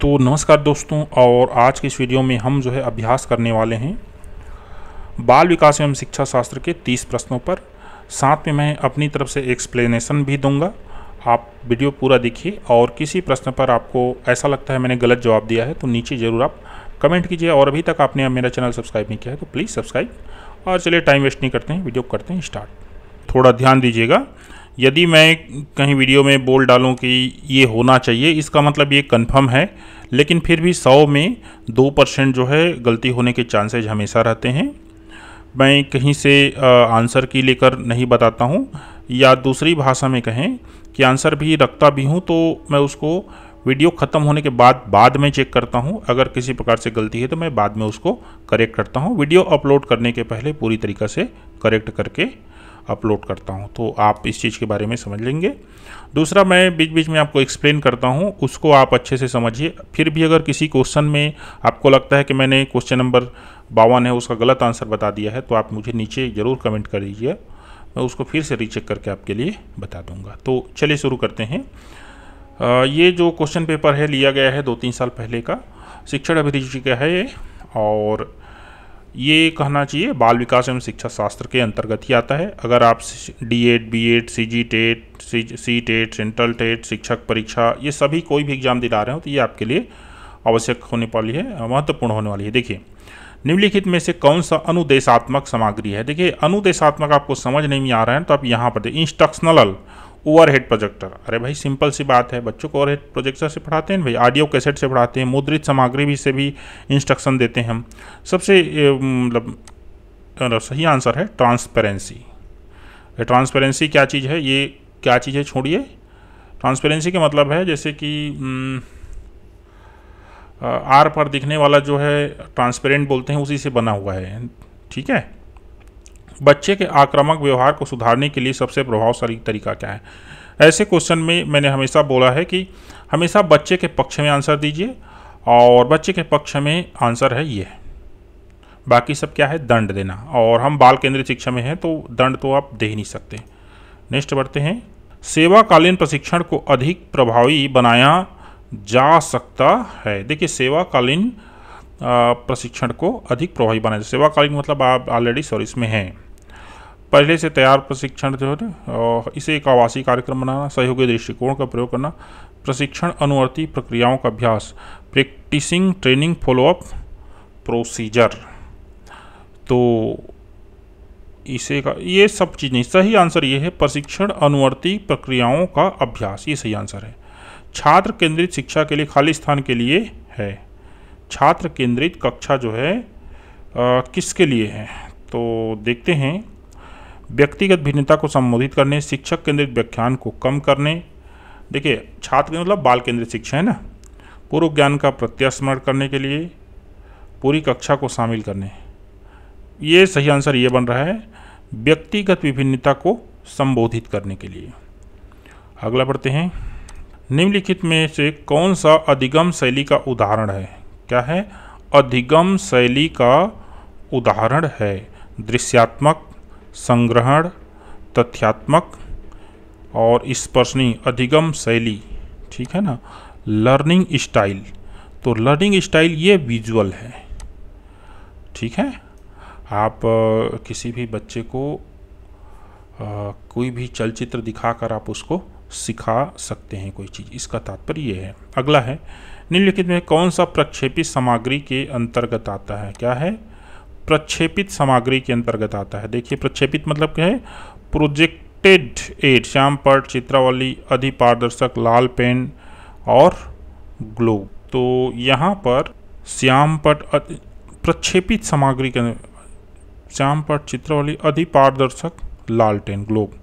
तो नमस्कार दोस्तों और आज के इस वीडियो में हम जो है अभ्यास करने वाले हैं बाल विकास एवं शिक्षा शास्त्र के तीस प्रश्नों पर साथ में मैं अपनी तरफ से एक्सप्लेनेशन भी दूंगा आप वीडियो पूरा देखिए और किसी प्रश्न पर आपको ऐसा लगता है मैंने गलत जवाब दिया है तो नीचे ज़रूर आप कमेंट कीजिए और अभी तक आपने मेरा चैनल सब्सक्राइब नहीं किया है तो प्लीज़ सब्सक्राइब और चलिए टाइम वेस्ट नहीं करते हैं वीडियो करते हैं स्टार्ट थोड़ा ध्यान दीजिएगा यदि मैं कहीं वीडियो में बोल डालूं कि ये होना चाहिए इसका मतलब ये कंफर्म है लेकिन फिर भी सौ में दो परसेंट जो है गलती होने के चांसेज हमेशा रहते हैं मैं कहीं से आंसर की लेकर नहीं बताता हूँ या दूसरी भाषा में कहें कि आंसर भी रखता भी हूँ तो मैं उसको वीडियो ख़त्म होने के बाद बाद में चेक करता हूँ अगर किसी प्रकार से गलती है तो मैं बाद में उसको करेक्ट करता हूँ वीडियो अपलोड करने के पहले पूरी तरीक़ा से करेक्ट करके अपलोड करता हूँ तो आप इस चीज़ के बारे में समझ लेंगे दूसरा मैं बीच बीच में आपको एक्सप्लेन करता हूँ उसको आप अच्छे से समझिए फिर भी अगर किसी क्वेश्चन में आपको लगता है कि मैंने क्वेश्चन नंबर बावन है उसका गलत आंसर बता दिया है तो आप मुझे नीचे ज़रूर कमेंट कर दीजिए मैं उसको फिर से रीचेक करके आपके लिए बता दूंगा तो चलिए शुरू करते हैं आ, ये जो क्वेश्चन पेपर है लिया गया है दो तीन साल पहले का शिक्षण अभिरुचि का है ये और ये कहना चाहिए बाल विकास एवं शिक्षा शास्त्र के अंतर्गत ही आता है अगर आप D Ed B Ed C G TET C TET central TET शिक्षक परीक्षा ये सभी कोई भी एग्जाम दिला रहे हो तो ये आपके लिए आवश्यक होने वाली है महत्वपूर्ण होने वाली है देखिए निम्नलिखित में से कौन सा अनुदेशात्मक सामग्री है देखिए अनुदेशात्मक आपको समझ नहीं में आ रहा है तो आप यहाँ पर इंस्ट्रक्शनल ओवरहेड प्रोजेक्टर अरे भाई सिंपल सी बात है बच्चों को ओवरहेड प्रोजेक्टर से पढ़ाते हैं भाई ऑडियो कैसेट से पढ़ाते हैं मुद्रित सामग्री भी से भी इंस्ट्रक्शन देते हैं हम सबसे मतलब सही आंसर है ट्रांसपेरेंसी ट्रांसपेरेंसी क्या चीज़ है ये क्या चीज़ है छोड़िए ट्रांसपेरेंसी का मतलब है जैसे कि आर पर दिखने वाला जो है ट्रांसपेरेंट बोलते हैं उसी से बना हुआ है ठीक है बच्चे के आक्रामक व्यवहार को सुधारने के लिए सबसे प्रभावशाली तरीका क्या है ऐसे क्वेश्चन में मैंने हमेशा बोला है कि हमेशा बच्चे के पक्ष में आंसर दीजिए और बच्चे के पक्ष में आंसर है ये बाकी सब क्या है दंड देना और हम बाल केंद्रीय शिक्षा में हैं तो दंड तो आप दे ही नहीं सकते नेक्स्ट बढ़ते हैं सेवाकालीन प्रशिक्षण को अधिक प्रभावी बनाया जा सकता है देखिए सेवाकालीन प्रशिक्षण को अधिक प्रभावी बनाया सेवाकालीन मतलब आप ऑलरेडी सॉरी इसमें हैं पहले से तैयार प्रशिक्षण जो है इसे एक आवासीय कार्यक्रम बनाना सहयोगी दृष्टिकोण का प्रयोग करना प्रशिक्षण अनुवर्ती प्रक्रियाओं का अभ्यास प्रैक्टिसिंग ट्रेनिंग फॉलोअप प्रोसीजर तो इसे का ये सब चीज़ नहीं सही आंसर ये है प्रशिक्षण अनुवर्ती प्रक्रियाओं का अभ्यास ये सही आंसर है छात्र केंद्रित शिक्षा के लिए खाली स्थान के लिए है छात्र केंद्रित कक्षा जो है आ, किसके लिए है तो देखते हैं व्यक्तिगत भिन्नता को संबोधित करने शिक्षक केंद्रित व्याख्यान को कम करने देखिए छात्र मतलब बाल केंद्रित शिक्षा है ना पूर्व ज्ञान का प्रत्यास्मरण करने के लिए पूरी कक्षा को शामिल करने ये सही आंसर ये बन रहा है व्यक्तिगत विभिन्नता को संबोधित करने के लिए अगला पढ़ते हैं निम्नलिखित में से कौन सा अधिगम शैली का उदाहरण है क्या है अधिगम शैली का उदाहरण है दृश्यात्मक संग्रहण तथ्यात्मक और स्पर्शनीय अधिगम शैली ठीक है ना लर्निंग स्टाइल तो लर्निंग स्टाइल ये विजुअल है ठीक है आप किसी भी बच्चे को आ, कोई भी चलचित्र दिखाकर आप उसको सिखा सकते हैं कोई चीज़ इसका तात्पर्य यह है अगला है निम्नलिखित में कौन सा प्रक्षेपी सामग्री के अंतर्गत आता है क्या है प्रक्षेपित सामग्री के अंतर्गत आता है देखिए प्रक्षेपित मतलब क्या है प्रोजेक्टेड एड श्याम पट चित्रावली अधिपारदर्शक लाल पेन और ग्लोब तो यहाँ पर श्याम पट प्रक्षेपित सामग्री के श्याम पट चित्रावली अधिपारदर्शक लाल टेन ग्लोब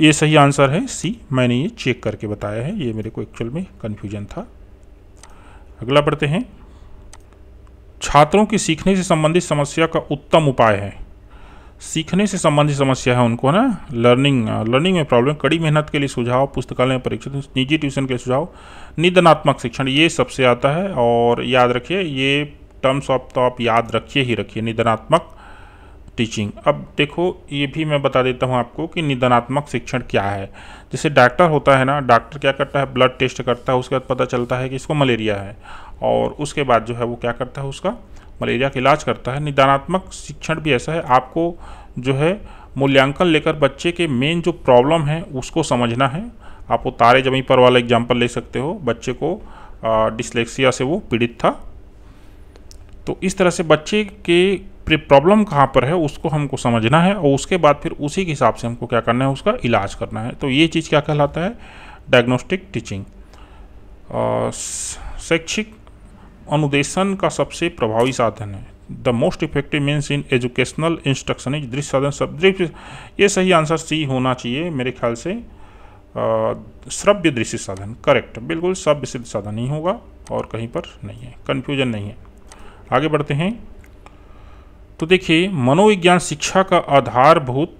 ये सही आंसर है सी मैंने ये चेक करके बताया है ये मेरे को एक्चुअल में कन्फ्यूजन था अगला पढ़ते हैं छात्रों की सीखने से संबंधित समस्या का उत्तम उपाय है सीखने से संबंधित समस्या है उनको ना लर्निंग लर्निंग uh, में प्रॉब्लम कड़ी मेहनत के लिए सुझाव पुस्तकालय में परीक्षा निजी ट्यूशन के सुझाव निधनात्मक शिक्षण ये सबसे आता है और याद रखिए ये टर्म्स ऑफ तो आप याद रखिए ही रखिए निधनात्मक टीचिंग अब देखो ये भी मैं बता देता हूँ आपको कि निधनात्मक शिक्षण क्या है जैसे डॉक्टर होता है ना डॉक्टर क्या करता है ब्लड टेस्ट करता है उसके बाद पता चलता है कि इसको मलेरिया है और उसके बाद जो है वो क्या करता है उसका मलेरिया का इलाज करता है निदानात्मक शिक्षण भी ऐसा है आपको जो है मूल्यांकन लेकर बच्चे के मेन जो प्रॉब्लम है उसको समझना है आप वो तारे जमीन पर वाला एग्जाम्पल ले सकते हो बच्चे को डिसलेक्सिया से वो पीड़ित था तो इस तरह से बच्चे के प्रॉब्लम कहाँ पर है उसको हमको समझना है और उसके बाद फिर उसी के हिसाब से हमको क्या करना है उसका इलाज करना है तो ये चीज़ क्या कहलाता है डायग्नोस्टिक टीचिंग शैक्षिक अनुदेशन का सबसे प्रभावी साधन है the most effective means in educational instruction is दृश्य साधन सब दृश्य ये सही आंसर सी होना चाहिए मेरे ख्याल से श्रव्य दृश्य साधन करेक्ट बिल्कुल सब सिद्ध साधन ही होगा और कहीं पर नहीं है कन्फ्यूजन नहीं है आगे बढ़ते हैं तो देखिए मनोविज्ञान शिक्षा का आधारभूत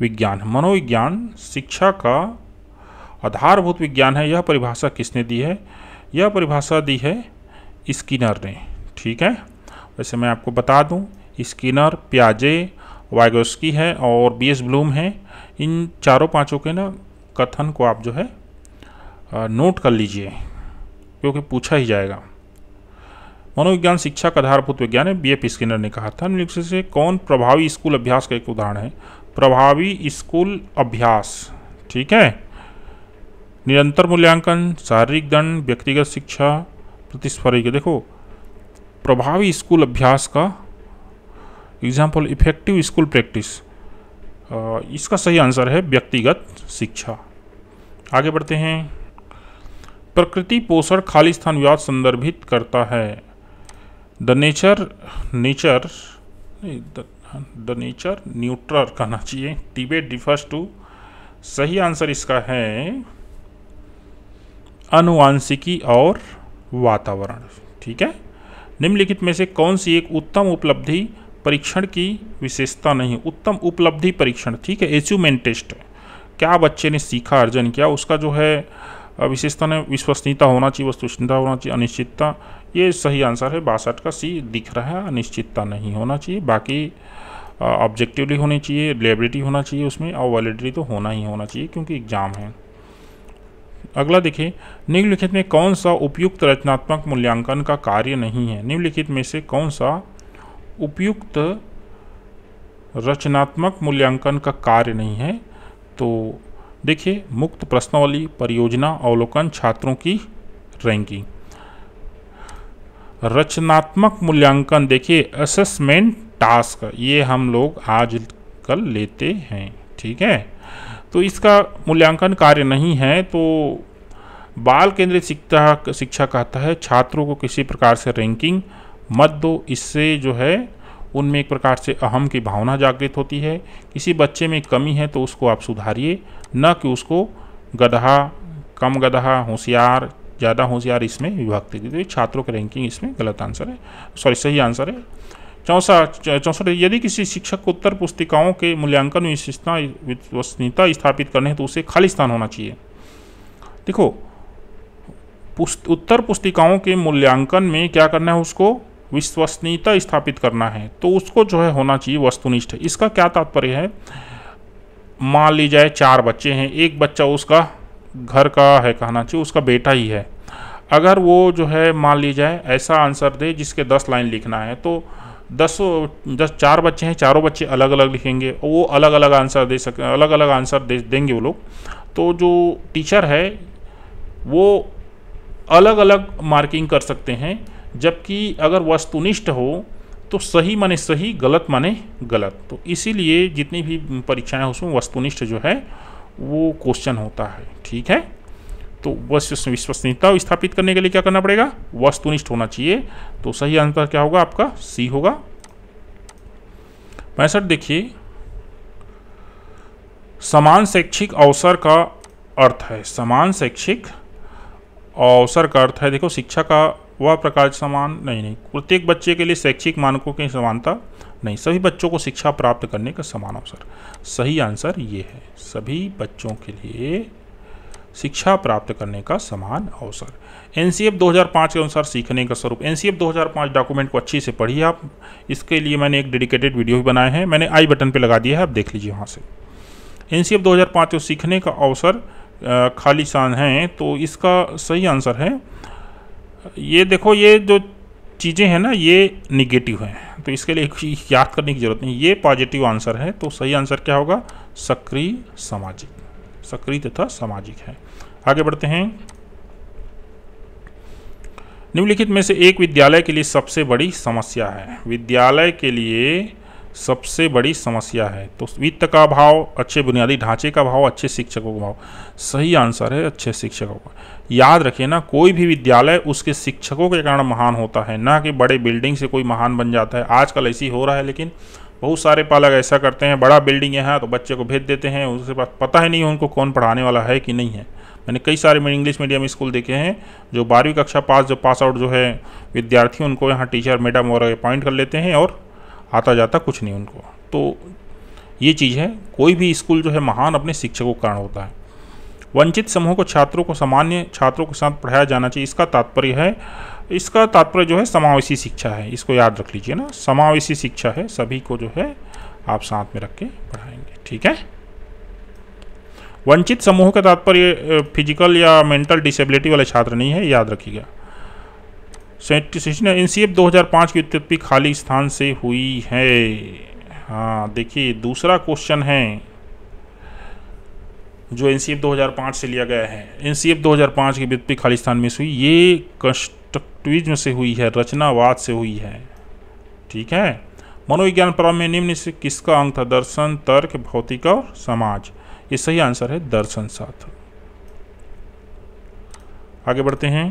विज्ञान मनोविज्ञान शिक्षा का आधारभूत विज्ञान है यह परिभाषा किसने दी है यह परिभाषा दी है स्किनर ने ठीक है वैसे मैं आपको बता दूं स्किनर प्याजे वाइगोस्की है और बी एस ब्लूम है इन चारों पांचों के ना कथन को आप जो है नोट कर लीजिए क्योंकि पूछा ही जाएगा मनोविज्ञान शिक्षा का आधारभूत विज्ञान है बी एफ स्किनर ने कहा था निम्नलिखित से कौन प्रभावी स्कूल अभ्यास का एक उदाहरण है प्रभावी स्कूल अभ्यास ठीक है निरंतर मूल्यांकन शारीरिक दंड व्यक्तिगत शिक्षा प्रतिस्पर्धी के देखो प्रभावी स्कूल अभ्यास का एग्जाम्पल इफेक्टिव स्कूल प्रैक्टिस इसका सही आंसर है व्यक्तिगत शिक्षा आगे बढ़ते हैं प्रकृति पोषण खाली स्थान विवाद संदर्भित करता है the nature nature the nature neutral कहना चाहिए टिबेट डिफर्स टू सही आंसर इसका है अनुवांशिकी और वातावरण ठीक है निम्नलिखित में से कौन सी एक उत्तम उपलब्धि परीक्षण की विशेषता नहीं उत्तम उपलब्धि परीक्षण ठीक है अचीवमेंट टेस्ट क्या बच्चे ने सीखा अर्जन किया उसका जो है विशेषता ने विश्वसनीयता होना चाहिए वस्तुनिष्ठता होना चाहिए अनिश्चितता ये सही आंसर है बासठ का सी दिख रहा है अनिश्चितता नहीं होना चाहिए बाकी ऑब्जेक्टिवली होनी चाहिए रिलेबिलिटी होना चाहिए उसमें और वैलिडिटी तो होना ही होना चाहिए क्योंकि एग्ज़ाम है अगला देखिए निम्नलिखित में कौन सा उपयुक्त रचनात्मक मूल्यांकन का कार्य नहीं है निम्नलिखित में से कौन सा उपयुक्त रचनात्मक मूल्यांकन का कार्य नहीं है तो देखिए मुक्त प्रश्नावली परियोजना अवलोकन छात्रों की रैंकिंग रचनात्मक मूल्यांकन देखिए असेसमेंट टास्क ये हम लोग आज कल लेते हैं ठीक है तो इसका मूल्यांकन कार्य नहीं है तो बाल केंद्रित शिक्षा शिक्षा कहता है छात्रों को किसी प्रकार से रैंकिंग मत दो इससे जो है उनमें एक प्रकार से अहम की भावना जागृत होती है किसी बच्चे में कमी है तो उसको आप सुधारिए न कि उसको गधा कम गधा होशियार ज़्यादा होशियार इसमें विभक्त तो छात्रों की रैंकिंग इसमें गलत आंसर है सॉरी सही आंसर है चौसा चौसठ यदि किसी शिक्षक को उत्तर पुस्तिकाओं के मूल्यांकन विशेषता विश्वसनीयता स्थापित करने है तो उसे खाली स्थान होना चाहिए देखो पुस्त, उत्तर पुस्तिकाओं के मूल्यांकन में क्या करना है उसको विश्वसनीयता स्थापित करना है तो उसको जो है होना चाहिए वस्तुनिष्ठ इसका क्या तात्पर्य है मान ली जाए चार बच्चे हैं एक बच्चा उसका घर का है कहना चाहिए उसका बेटा ही है अगर वो जो है मान ली जाए ऐसा आंसर दे जिसके दस लाइन लिखना है तो दस दस चार बच्चे हैं चारों बच्चे अलग अलग लिखेंगे और वो अलग अलग आंसर दे सक अलग अलग आंसर दे देंगे वो लोग तो जो टीचर है वो अलग अलग मार्किंग कर सकते हैं जबकि अगर वस्तुनिष्ठ हो तो सही माने सही गलत माने गलत तो इसीलिए जितनी भी परीक्षाएं उसमें वस्तुनिष्ठ जो है वो क्वेश्चन होता है ठीक है तो वस्तु विश्वसनीयता स्थापित करने के लिए क्या करना पड़ेगा वस्तुनिष्ठ होना चाहिए तो सही आंसर क्या होगा आपका सी होगा पैंसठ देखिए समान शैक्षिक अवसर का अर्थ है समान शैक्षिक अवसर का अर्थ है देखो शिक्षा का वह प्रकार समान नहीं नहीं प्रत्येक बच्चे के लिए शैक्षिक मानकों की समानता नहीं सभी बच्चों को शिक्षा प्राप्त करने का समान अवसर सही आंसर ये है सभी बच्चों के लिए शिक्षा प्राप्त करने का समान अवसर एन 2005 के अनुसार सीखने का स्वरूप एन 2005 डॉक्यूमेंट को अच्छी से पढ़िए आप इसके लिए मैंने एक डेडिकेटेड वीडियो भी बनाए हैं मैंने आई बटन पर लगा दिया है आप देख लीजिए वहाँ से एन 2005 को सीखने का अवसर खाली शान है तो इसका सही आंसर है ये देखो ये जो चीज़ें हैं ना ये निगेटिव हैं तो इसके लिए याद करने की ज़रूरत नहीं ये पॉजिटिव आंसर है तो सही आंसर क्या होगा सक्रिय सामाजिक सक्रिय तथा सामाजिक है आगे बढ़ते हैं निम्नलिखित में से एक विद्यालय के लिए सबसे बड़ी समस्या है विद्यालय के लिए सबसे बड़ी समस्या है तो वित्त का भाव अच्छे बुनियादी ढांचे का भाव अच्छे शिक्षकों का भाव सही आंसर है अच्छे शिक्षकों का याद रखिए ना कोई भी विद्यालय उसके शिक्षकों के कारण महान होता है ना कि बड़े बिल्डिंग से कोई महान बन जाता है आजकल ऐसी हो रहा है लेकिन बहुत सारे पालक ऐसा करते हैं बड़ा बिल्डिंग है हाँ, तो बच्चे को भेज देते हैं उसके पास पता ही नहीं उनको कौन पढ़ाने वाला है कि नहीं है मैंने कई सारे में इंग्लिश मीडियम स्कूल देखे हैं जो बारहवीं कक्षा पास जो पास आउट जो है विद्यार्थी उनको यहाँ टीचर मैडम और अपॉइंट कर लेते हैं और आता जाता कुछ नहीं उनको तो ये चीज़ है कोई भी स्कूल जो है महान अपने शिक्षकों के कारण होता है वंचित समूह को छात्रों को सामान्य छात्रों के साथ पढ़ाया जाना चाहिए इसका तात्पर्य है इसका तात्पर्य जो है समावेशी शिक्षा है इसको याद रख लीजिए ना समावेशी शिक्षा है सभी को जो है आप साथ में रख के पढ़ाएंगे ठीक है वंचित समूह का तात्पर्य फिजिकल या मेंटल डिसेबिलिटी वाले छात्र नहीं है याद रखिएगा एन सी एफ दो की उत्पत्ति खाली स्थान से हुई है हाँ देखिए दूसरा क्वेश्चन है जो एन 2005 से लिया गया है एन 2005 एफ दो की व्युत्पत्ति खालिस्तान में हुई ये कष्ट कंस्ट्रक्टिविज्म से हुई है रचनावाद से हुई है ठीक है मनोविज्ञान प्रारंभ में निम्न से किसका अंग था दर्शन तर्क भौतिक और समाज ये सही आंसर है दर्शन साथ आगे बढ़ते हैं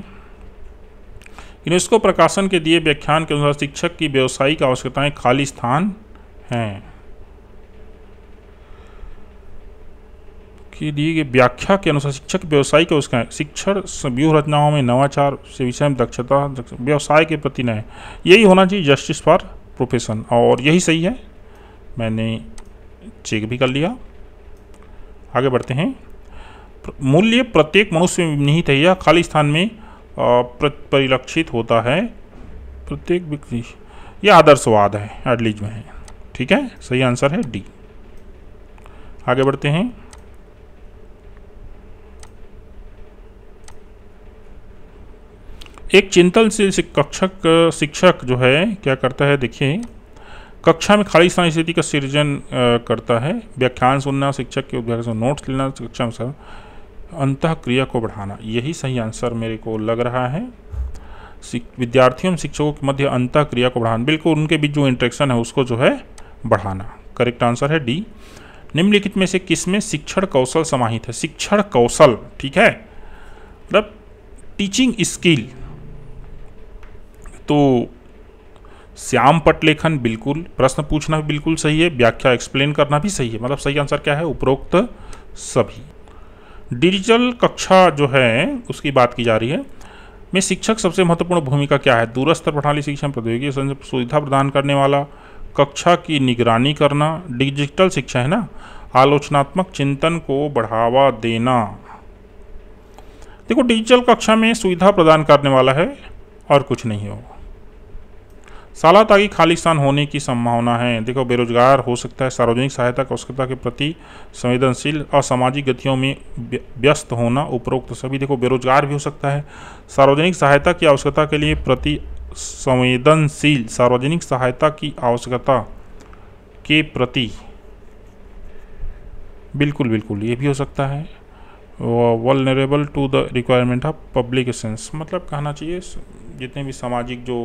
यूनेस्को प्रकाशन के दिए व्याख्यान के अनुसार शिक्षक की व्यावसायिक आवश्यकताएं खाली स्थान हैं की दी गई व्याख्या के अनुसार शिक्षक व्यवसाय के उसका शिक्षण व्यूह रचनाओं में नवाचार से विषय में दक्षता व्यवसाय के प्रति नए यही होना चाहिए जस्टिस फॉर प्रोफेशन और यही सही है मैंने चेक भी कर लिया आगे बढ़ते हैं मूल्य प्रत्येक मनुष्य में निहित है यह खाली स्थान में परिलक्षित होता है प्रत्येक व्यक्ति यह आदर्शवाद है एडलीज में है ठीक है सही आंसर है डी आगे बढ़ते हैं एक चिंतनशील कक्षक शिक्षक जो है क्या करता है देखिए कक्षा में खाली स्थान स्थिति का सृजन करता है व्याख्यान सुनना शिक्षक के उद्घाटन से नोट्स लेना कक्षा में सर अंत क्रिया को बढ़ाना यही सही आंसर मेरे को लग रहा है विद्यार्थियों शिक्षकों के मध्य अंत क्रिया को बढ़ाना बिल्कुल उनके बीच जो इंट्रेक्शन है उसको जो है बढ़ाना करेक्ट आंसर है डी निम्नलिखित में से किस में शिक्षण कौशल समाहित है शिक्षण कौशल ठीक है मतलब टीचिंग स्किल तो श्याम पटलेखन बिल्कुल प्रश्न पूछना बिल्कुल सही है व्याख्या एक्सप्लेन करना भी सही है मतलब सही आंसर क्या है उपरोक्त सभी डिजिटल कक्षा जो है उसकी बात की जा रही है में शिक्षक सबसे महत्वपूर्ण भूमिका क्या है दूरस्थ प्रणाली शिक्षा प्रौद्योगिकी सुविधा प्रदान करने वाला कक्षा की निगरानी करना डिजिटल शिक्षा है ना आलोचनात्मक चिंतन को बढ़ावा देना देखो डिजिटल कक्षा में सुविधा प्रदान करने वाला है और कुछ नहीं होगा साला ताकि खाली स्थान होने की संभावना है देखो बेरोजगार हो सकता है सार्वजनिक सहायता आवश्यकता के प्रति संवेदनशील और सामाजिक गतियों में व्यस्त होना उपरोक्त सभी देखो बेरोजगार भी हो सकता है सार्वजनिक सहायता की आवश्यकता के लिए प्रति संवेदनशील सार्वजनिक सहायता की आवश्यकता के प्रति बिल्कुल बिल्कुल ये भी हो सकता है vulnerable to the requirement of publications मतलब कहना चाहिए जितने भी सामाजिक जो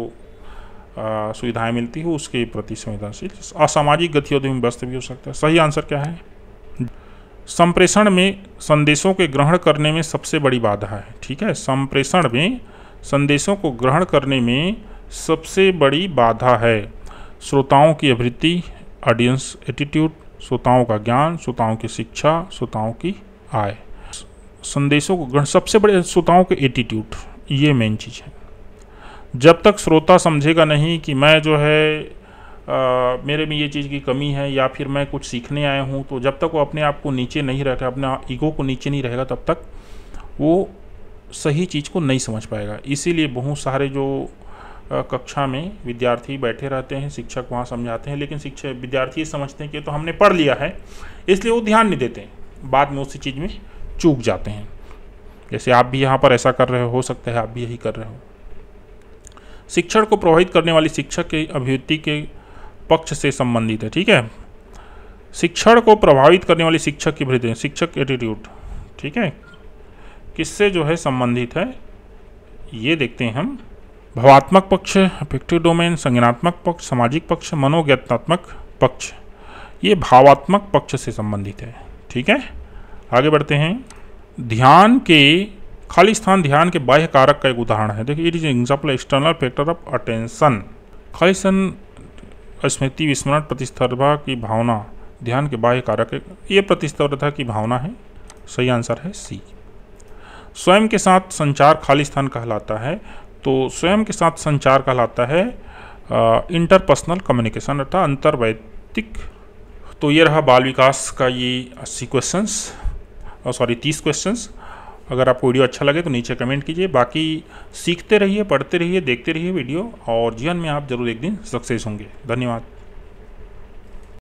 सुविधाएं मिलती हो उसके प्रति संवेदनशील असामाजिक गतिविधियों में व्यस्त भी हो सकता है सही आंसर क्या है संप्रेषण में संदेशों के ग्रहण करने में सबसे बड़ी बाधा है ठीक है संप्रेषण में संदेशों को ग्रहण करने में सबसे बड़ी बाधा है श्रोताओं की अभिवृत्ति ऑडियंस एटीट्यूड श्रोताओं का ज्ञान श्रोताओं की शिक्षा श्रोताओं की आय संदेशों को ग्रहण सबसे बड़े श्रोताओं के एटीट्यूड ये मेन चीज़ है जब तक श्रोता समझेगा नहीं कि मैं जो है आ, मेरे में ये चीज़ की कमी है या फिर मैं कुछ सीखने आया हूँ तो जब तक वो अपने आप को नीचे नहीं रखेगा अपने ईगो को नीचे नहीं रहेगा तब तक वो सही चीज़ को नहीं समझ पाएगा इसीलिए बहुत सारे जो आ, कक्षा में विद्यार्थी बैठे रहते हैं शिक्षक वहाँ समझाते हैं लेकिन शिक्षक विद्यार्थी समझते हैं कि तो हमने पढ़ लिया है इसलिए वो ध्यान नहीं देते बाद में उसी चीज़ में चूक जाते हैं जैसे आप भी यहाँ पर ऐसा कर रहे हो सकता है आप भी यही कर रहे हो शिक्षण को प्रभावित करने वाली शिक्षक के अभिव्यक्ति के पक्ष से संबंधित है ठीक है शिक्षण को प्रभावित करने वाली शिक्षक की अभिवृत्ति शिक्षक एटीट्यूड ठीक है किससे जो है संबंधित है ये देखते हैं हम भावात्मक पक्ष अफेक्टिव डोमेन संज्ञात्मक पक्ष सामाजिक पक्ष मनोज्ञात्मक पक्ष ये भावात्मक पक्ष से संबंधित है ठीक है आगे बढ़ते हैं ध्यान के खाली स्थान ध्यान के बाह्य कारक का एक उदाहरण है देखिए it is example external factor of attention खाली स्थान स्मृति विस्मरण प्रतिस्पर्धा की भावना ध्यान के बाह्य कारक ये प्रतिस्पर्धा की भावना है सही आंसर है सी स्वयं के साथ संचार खाली स्थान कहलाता है तो स्वयं के साथ संचार कहलाता है इंटरपर्सनल कम्युनिकेशन अर्थात अंतर्वैतिक तो ये रहा बाल विकास का ये अस्सी क्वेश्चंस सॉरी तीस क्वेश्चंस अगर आपको वीडियो अच्छा लगे तो नीचे कमेंट कीजिए बाकी सीखते रहिए पढ़ते रहिए देखते रहिए वीडियो और जीवन में आप जरूर एक दिन सक्सेस होंगे धन्यवाद